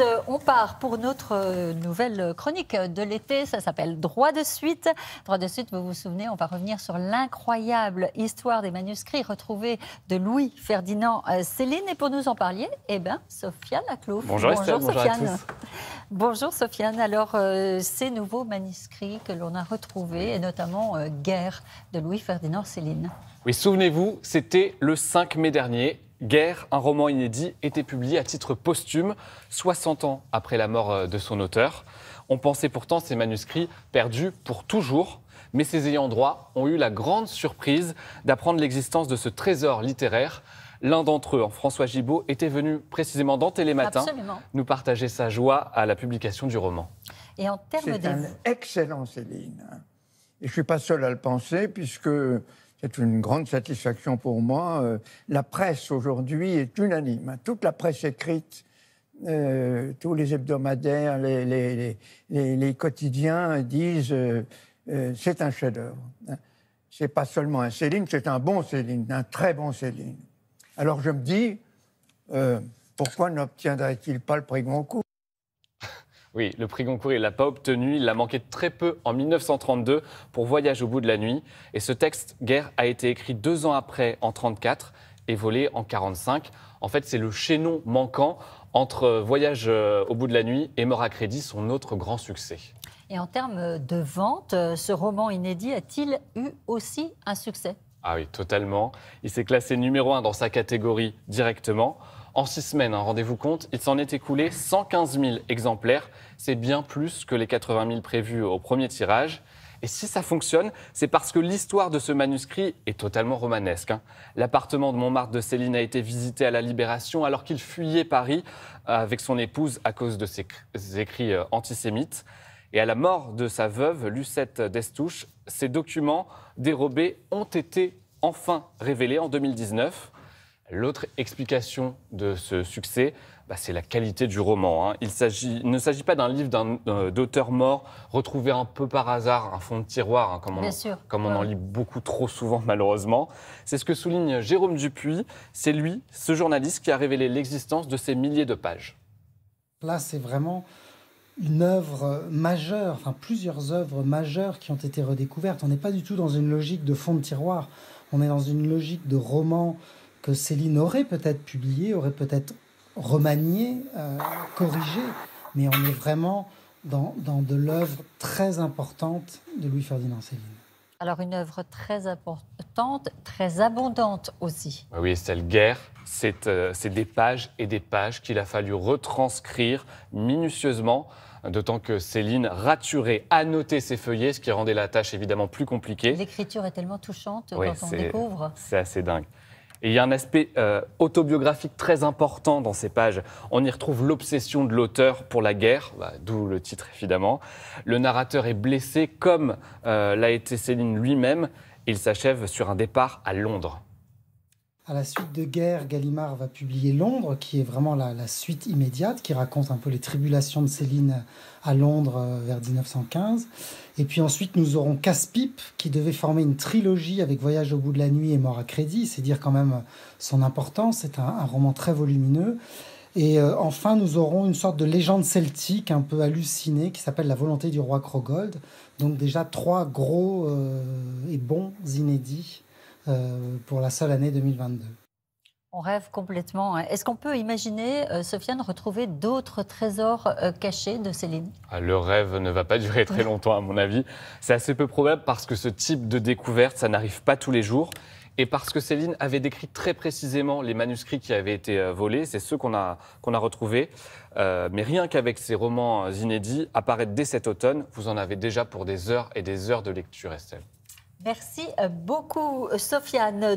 Euh, on part pour notre euh, nouvelle chronique de l'été. Ça s'appelle Droit de suite. Droit de suite, vous vous souvenez, on va revenir sur l'incroyable histoire des manuscrits retrouvés de Louis Ferdinand euh, Céline. Et pour nous en parler, eh bien, Sofiane Laclos. Bonjour, bonjour, bonjour, Sofiane. Bonjour Sofiane. Alors, ces nouveaux manuscrits que l'on a retrouvés, et notamment Guerre de Louis Ferdinand Céline. Oui, souvenez-vous, c'était le 5 mai dernier. Guerre, un roman inédit, était publié à titre posthume, 60 ans après la mort euh, de son auteur. On pensait pourtant ces manuscrits perdus pour toujours, mais ces ayants droit ont eu la grande surprise d'apprendre l'existence de ce trésor littéraire. L'un d'entre eux, François gibaud était venu précisément dans Télématin nous partager sa joie à la publication du roman. Et en C'est excellent Céline. Et je ne suis pas seul à le penser, puisque c'est une grande satisfaction pour moi. Euh, la presse aujourd'hui est unanime. Toute la presse écrite, euh, tous les hebdomadaires, les, quotidiens disent euh, c'est un chef-d'œuvre. C'est pas seulement un Céline, c'est un bon Céline, un très bon Céline. Alors je me dis pourquoi n'obtiendrait-il pas le prix Goncourt oui, le prix Goncourt, il ne l'a pas obtenu. Il l'a manqué très peu en 1932 pour Voyage au bout de la nuit. Et ce texte, Guerre, a été écrit deux ans après, en 1934, et volé en 1945. En fait, c'est le chaînon manquant entre Voyage euh, au bout de la nuit et Mort à crédit, son autre grand succès. Et en termes de vente, euh, ce roman inédit a-t-il eu aussi un succès Ah oui, totalement. Il s'est classé numéro un dans sa catégorie directement. En six semaines, hein, rendez-vous compte, il s'en est écoulé 115 000 exemplaires. C'est bien plus que les 80 000 prévus au premier tirage. Et si ça fonctionne, c'est parce que l'histoire de ce manuscrit est totalement romanesque. Hein. L'appartement de Montmartre de Céline a été visité à la Libération alors qu'il fuyait Paris euh, avec son épouse à cause de ses écrits euh, antisémites. Et à la mort de sa veuve, Lucette Destouche, ces documents dérobés ont été enfin révélés en 2019. L'autre explication de ce succès, bah, c'est la qualité du roman. Hein. Il, ne s'agit pas d'un livre d'auteur mort retrouvé un peu par hasard, un fond de tiroir, hein, comme, on, on, en lit beaucoup trop souvent malheureusement. C'est ce que souligne Jérôme Dupuis. C'est lui, ce journaliste, qui a révélé l'existence de ces milliers de pages. Là, c'est vraiment une œuvre majeure, enfin plusieurs œuvres majeures qui ont été redécouvertes. On n'est pas du tout dans une logique de fond de tiroir, on est dans une logique de roman que Céline aurait peut-être publié, aurait peut-être remanié, euh, corrigé, mais on est vraiment dans, de l'œuvre très importante de Louis-Ferdinand Céline. Alors une œuvre très importante, très abondante aussi. Bah oui, Estelle Guerre, euh, c'est des pages et des pages qu'il a fallu retranscrire minutieusement, d'autant que Céline raturait, annotait ses feuillets, ce qui rendait la tâche évidemment plus compliquée. L'écriture est tellement touchante quand on découvre. C'est assez dingue il y a un aspect euh, autobiographique très important dans ces pages. On y retrouve l'obsession de l'auteur pour la guerre, bah, d'où le titre évidemment. Le narrateur est blessé comme euh, l'a été Céline lui-même. Il s'achève sur un départ à Londres. À la suite de Guerre, Gallimard va publier Londres, qui est vraiment la, suite immédiate, qui raconte un peu les tribulations de Céline à Londres euh, vers 1915. Et puis ensuite, nous aurons Casse-Pipe, qui devait former une trilogie avec Voyage au bout de la nuit et Mort à crédit. C'est dire quand même son importance. C'est un, roman très volumineux. Et euh, enfin, nous aurons une sorte de légende celtique un peu hallucinée qui s'appelle La volonté du roi Krogold. Donc déjà trois gros euh, et bons inédits euh, pour la seule année 2022. On rêve complètement. Hein. Est-ce qu'on peut imaginer, euh, Sofiane, retrouver d'autres trésors euh, cachés de Céline ah, Le rêve ne va pas durer très longtemps, à mon avis. C'est assez peu probable parce que ce type de découverte, ça n'arrive pas tous les jours. Et parce que Céline avait décrit très précisément les manuscrits qui avaient été volés, c'est ceux qu'on a, qu'on a retrouvés. mais rien qu'avec ces romans inédits, apparaître dès cet automne, vous en avez déjà pour des heures et des heures de lecture, Estelle. Merci euh, beaucoup, euh, Sofiane.